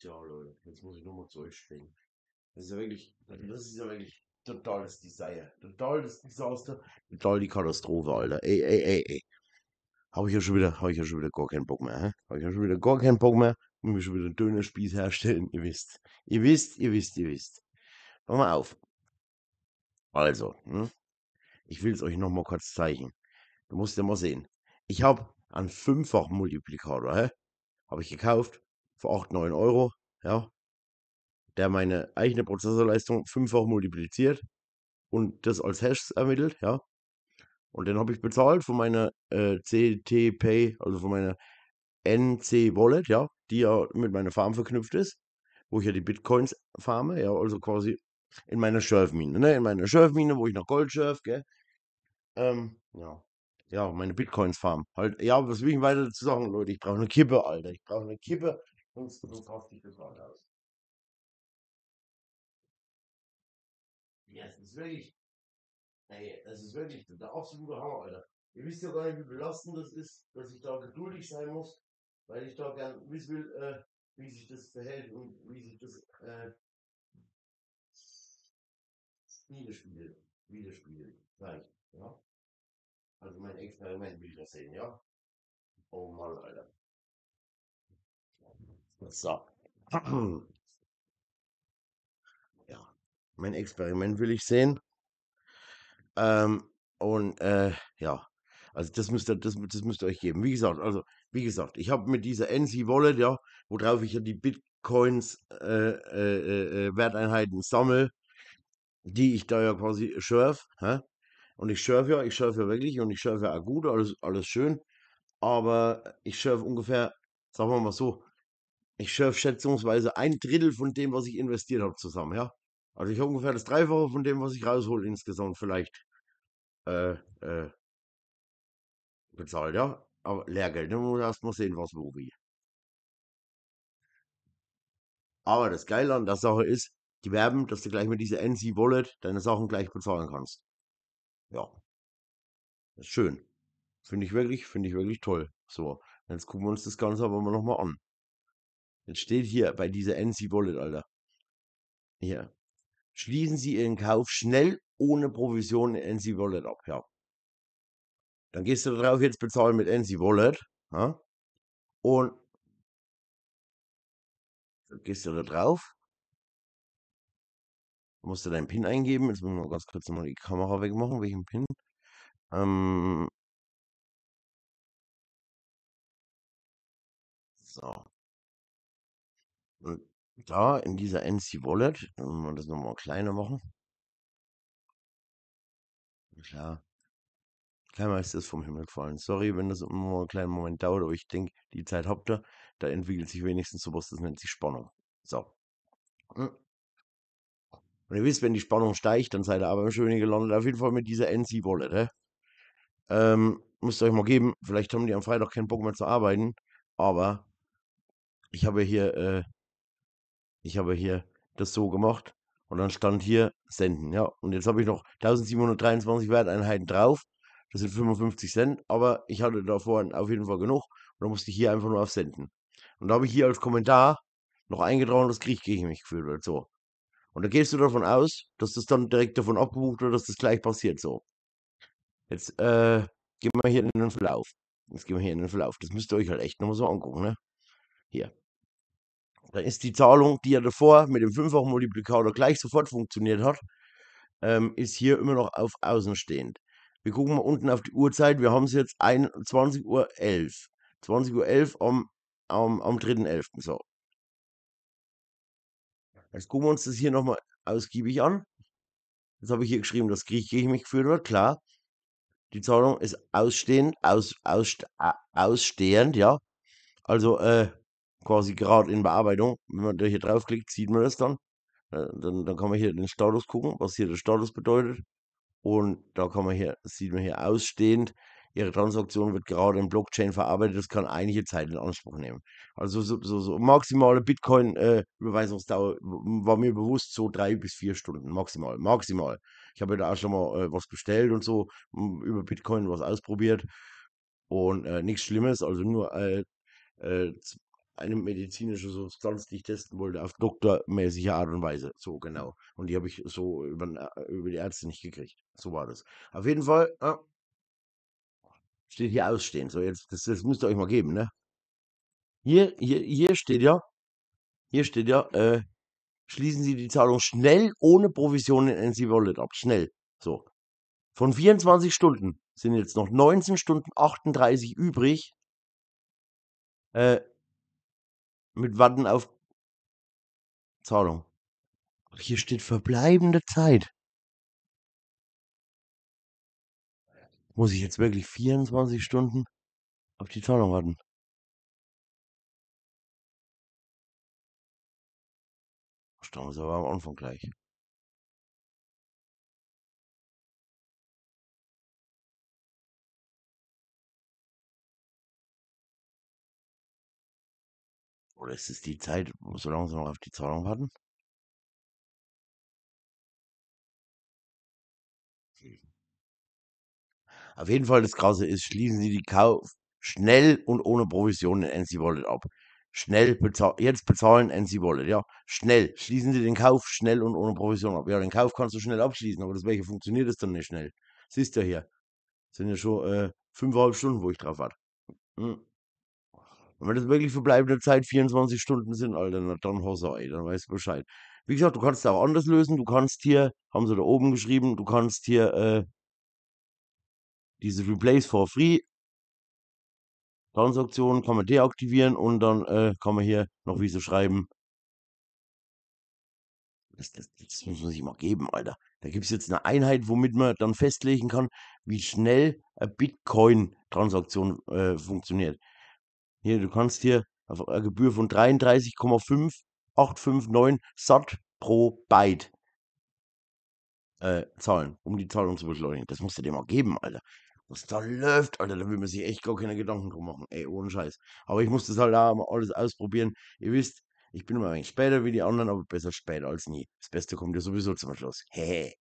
Tja, Leute, jetzt muss ich nochmal zurückspringen. Das ist ja wirklich, also mhm. das ist ja wirklich totales Desire, Totales Desaster, total die Katastrophe, Alter. Ey, ey, ey, ey. Hab ich ja schon wieder, hab ich ja schon wieder gar keinen Bock mehr, hä? Hab ich ja schon wieder gar keinen Bock mehr und mir schon wieder einen Dönerspieß herstellen, ihr wisst. Ihr wisst, ihr wisst, ihr wisst. Mach mal auf. Also, hm? ich will es euch nochmal kurz zeigen. Du musst ja mal sehen. Ich habe einen Fünffach-Multiplikator, hä? Habe ich gekauft, für 8, 9 Euro, ja, der meine eigene Prozessorleistung fünffach multipliziert und das als Hash ermittelt, ja. Und den habe ich bezahlt von meiner äh, CT Pay, also von meiner NC Wallet, ja, die ja mit meiner Farm verknüpft ist, wo ich ja die Bitcoins farme, ja, also quasi in meiner Schürfmine, ne, in meiner Schürfmine, wo ich nach Gold schürf, gell. Ähm, ja. Ja, meine Bitcoins farm. Halt, ja, was will ich weiter zu sagen, Leute? Ich brauche eine Kippe, Alter. Ich brauche eine Kippe Sonst kauft bloß das dich aus. Ja, es ist wirklich, ey, es ist wirklich der absolute Hammer, Alter. Ihr wisst ja gar nicht, wie belastend das ist, dass ich da geduldig sein muss, weil ich da gern wissen will, äh, wie sich das verhält und wie sich das, äh, widerspiegelt, widerspiegelt, sag ja. Also mein Experiment will ich das sehen, ja. Oh Mann, Alter. So. Ja, mein Experiment will ich sehen. Ähm, und äh, ja, also das müsst ihr, das, das müsst ihr euch geben. Wie gesagt, also wie gesagt, ich habe mit dieser NC Wallet, ja, worauf ich ja die Bitcoins äh, äh, äh, äh Werteinheiten sammle, die ich da ja quasi schürf, hä? Und ich schürfe ja, ich schürfe ja wirklich und ich schürfe ja auch gut, alles, alles schön. Aber ich schürfe ungefähr, sagen wir mal so, ich schürfe schätzungsweise ein Drittel von dem, was ich investiert habe, zusammen, ja. Also ich habe ungefähr das Dreifache von dem, was ich raushole insgesamt vielleicht äh, äh, bezahlt, ja. Aber Lehrgeld, dann ne? muss man erstmal sehen, was wo wie. Aber das Geile an der Sache ist, die werben, dass du gleich mit dieser NC Wallet deine Sachen gleich bezahlen kannst. Ja. Das ist schön. Finde ich wirklich, finde ich wirklich toll. So, jetzt gucken wir uns das Ganze aber mal nochmal an. Jetzt steht hier bei dieser NC Wallet, Alter. Hier. Schließen Sie Ihren Kauf schnell ohne Provision in NC Wallet ab. Ja. Dann gehst du darauf jetzt bezahlen mit NC Wallet. Ja? Und dann gehst du da drauf. Dann musst du deinen PIN eingeben. Jetzt müssen wir ganz kurz mal die Kamera wegmachen. Welchen PIN? Ähm, So da äh, in dieser NC Wallet, wenn wir das nochmal kleiner machen. Klar. Klar ist das vom Himmel gefallen. Sorry, wenn das immer einen kleinen Moment dauert, aber ich denke, die Zeit habt ihr. Da entwickelt sich wenigstens sowas, das nennt sich Spannung. So. Hm. Und ihr wisst, wenn die Spannung steigt, dann seid ihr aber im Schönen gelandet. Auf jeden Fall mit dieser NC Wallet, hä? Ähm, müsst ihr euch mal geben. Vielleicht haben die am Freitag keinen Bock mehr zu arbeiten. Aber ich habe hier äh, ich habe hier das so gemacht und dann stand hier senden. Ja, und jetzt habe ich noch 1723 Werteinheiten drauf. Das sind 55 Cent, aber ich hatte davor auf jeden Fall genug und dann musste ich hier einfach nur auf senden. Und da habe ich hier als Kommentar noch eingetragen, das kriege ich mich gefühlt oder so. Und da gehst du davon aus, dass das dann direkt davon abgebucht wird, dass das gleich passiert, so. Jetzt, äh, gehen wir hier in den Verlauf. Jetzt gehen wir hier in den Verlauf. Das müsst ihr euch halt echt nochmal so angucken, ne? Hier dann ist die Zahlung, die ja davor mit dem Fünffach-Multiplikator gleich sofort funktioniert hat, ähm, ist hier immer noch auf außenstehend. Wir gucken mal unten auf die Uhrzeit. Wir haben es jetzt 20.11 Uhr. 20.11 Uhr am, am, am 3.11. So. Jetzt gucken wir uns das hier nochmal ausgiebig an. Jetzt habe ich hier geschrieben, dass griechisch mich geführt wird. Klar, die Zahlung ist ausstehend, aus, aus, äh, ausstehend, ja. Also, äh, quasi gerade in Bearbeitung. Wenn man da hier draufklickt, sieht man das dann. Äh, dann, dann kann man hier den Status gucken, was hier der Status bedeutet. Und da kann man hier, sieht man hier ausstehend, ihre Transaktion wird gerade in Blockchain verarbeitet, das kann einige Zeit in Anspruch nehmen. Also so, so, so maximale Bitcoin-Überweisungsdauer äh, war mir bewusst so drei bis vier Stunden, maximal, maximal. Ich habe ja da auch schon mal äh, was bestellt und so, über Bitcoin was ausprobiert und äh, nichts Schlimmes, also nur äh, äh, eine medizinische Substanz, die ich testen wollte, auf doktormäßige Art und Weise. So, mhm. genau. Und die habe ich so über, äh, über, die Ärzte nicht gekriegt. So war das. Auf jeden Fall ja, steht hier ausstehen. So, jetzt, das, das müsst ihr euch mal geben, ne? Hier, hier, hier steht ja, hier steht ja, äh, schließen Sie die Zahlung schnell ohne Provision in NC Wallet ab. Schnell. So. Von 24 Stunden sind jetzt noch 19 Stunden 38 übrig. Äh, mit Warten auf Zahlung. Hier steht verbleibende Zeit. Muss ich jetzt wirklich 24 Stunden auf die Zahlung warten? Stammt aber am Anfang gleich. Oder ist es die Zeit, solange sie noch auf die Zahlung warten? Hm. Auf jeden Fall, das Krasse ist, schließen Sie die Kauf schnell und ohne Provision in NC Wallet ab. Schnell bezahlen, jetzt bezahlen NC Wallet, ja. Schnell, schließen Sie den Kauf schnell und ohne Provision ab. Ja, den Kauf kannst du schnell abschließen, aber das welche funktioniert das dann nicht schnell. Siehst du hier, sind ja schon äh, fünfeinhalb Stunden, wo ich drauf warte. Hm. Und wenn das wirklich verbleibende Zeit 24 Stunden sind, Alter, na, dann Hossa, ey, dann weißt du Bescheid. Wie gesagt, du kannst es auch anders lösen. Du kannst hier, haben sie da oben geschrieben, du kannst hier äh, diese Replace for Free Transaktion kann man deaktivieren und dann äh, kann man hier noch wie sie schreiben. Das, das, das muss man sich mal geben, Alter. Da gibt es jetzt eine Einheit, womit man dann festlegen kann, wie schnell eine Bitcoin-Transaktion äh, funktioniert. Hier, du kannst hier auf eine äh, Gebühr von 33,5859 SAT pro Byte äh, zahlen, um die Zahlung zu beschleunigen. Das musst du dir mal geben, Alter. Was da läuft, Alter, da will man sich echt gar keine Gedanken drum machen. Ey, ohne Scheiß. Aber ich muss das halt auch mal alles ausprobieren. Ihr wisst, ich bin immer ein wenig später wie die anderen, aber besser später als nie. Das Beste kommt ja sowieso zum Schluss. Hehe.